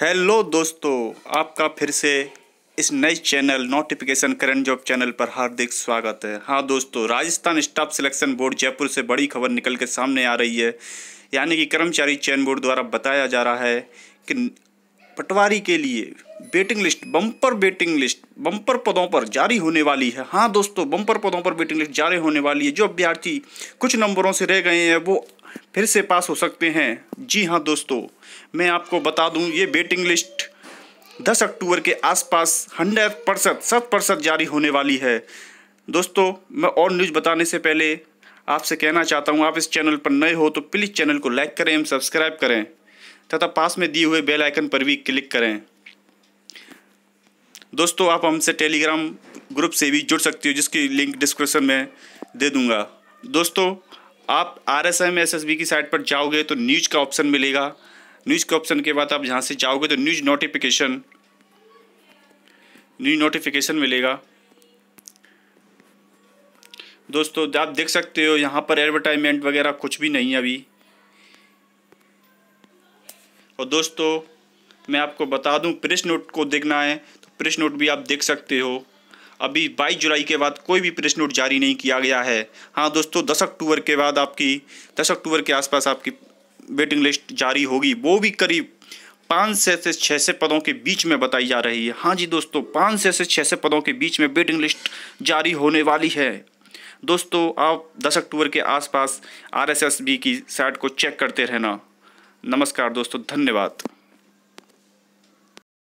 hello दोस्तों आपका फिर से इस नए channel notification current job channel पर हार्दिक स्वागत है हाँ दोस्तों Rajasthan staff selection board Jaipur से बड़ी खबर निकल के सामने आ रही है यानी कि कर्मचारी चयन बोर्ड द्वारा बताया जा रहा है कि पटवारी के लिए waiting list bumper waiting list bumper पदों पर जारी होने वाली है हाँ दोस्तों बम्पर पदों पर वेटिंग लिस्ट जारी होने वाली है जो अभ्यर्थी कुछ नंबरों से रह गए हैं वो फिर से पास हो सकते हैं जी हाँ दोस्तों मैं आपको बता दूं ये वेटिंग लिस्ट 10 अक्टूबर के आसपास 100 परसेंट सत परसेंट जारी होने वाली है दोस्तों मैं और न्यूज़ बताने से पहले आपसे कहना चाहता हूँ आप इस चैनल पर नए हो तो प्लीज़ चैनल को लाइक करें एवं सब्सक्राइब करें तथा पास में दिए हुए बेल आइकन पर भी क्लिक करें दोस्तों आप हमसे टेलीग्राम ग्रुप से भी जुड़ सकते हो जिसकी लिंक डिस्क्रिप्शन में दे दूंगा दोस्तों आप R S M S S B की साइट पर जाओगे तो न्यूज का ऑप्शन मिलेगा न्यूज के ऑप्शन के बाद आप जहाँ से जाओगे तो न्यूज नोटिफिकेशन न्यूज नोटिफिकेशन मिलेगा दोस्तों आप देख सकते हो यहाँ पर एडवर्टाइजमेंट वगैरह कुछ भी नहीं है अभी और दोस्तों मैं आपको बता दूं प्रेस नोट को देखना है तो प्रेस नोट भी आप देख सकते हो अभी 22 जुलाई के बाद कोई भी प्रेस नोट जारी नहीं किया गया है हाँ दोस्तों दस अक्टूबर के बाद आपकी दस अक्टूबर के आसपास आपकी वेटिंग लिस्ट जारी होगी वो भी करीब पाँच सौ से छः सौ पदों के बीच में बताई जा रही है हाँ जी दोस्तों पाँच सौ से छः सौ पदों के बीच में वेटिंग लिस्ट जारी होने वाली है दोस्तों आप 10 अक्टूबर के आसपास आरएसएसबी की साइट को चेक करते रहना नमस्कार दोस्तों धन्यवाद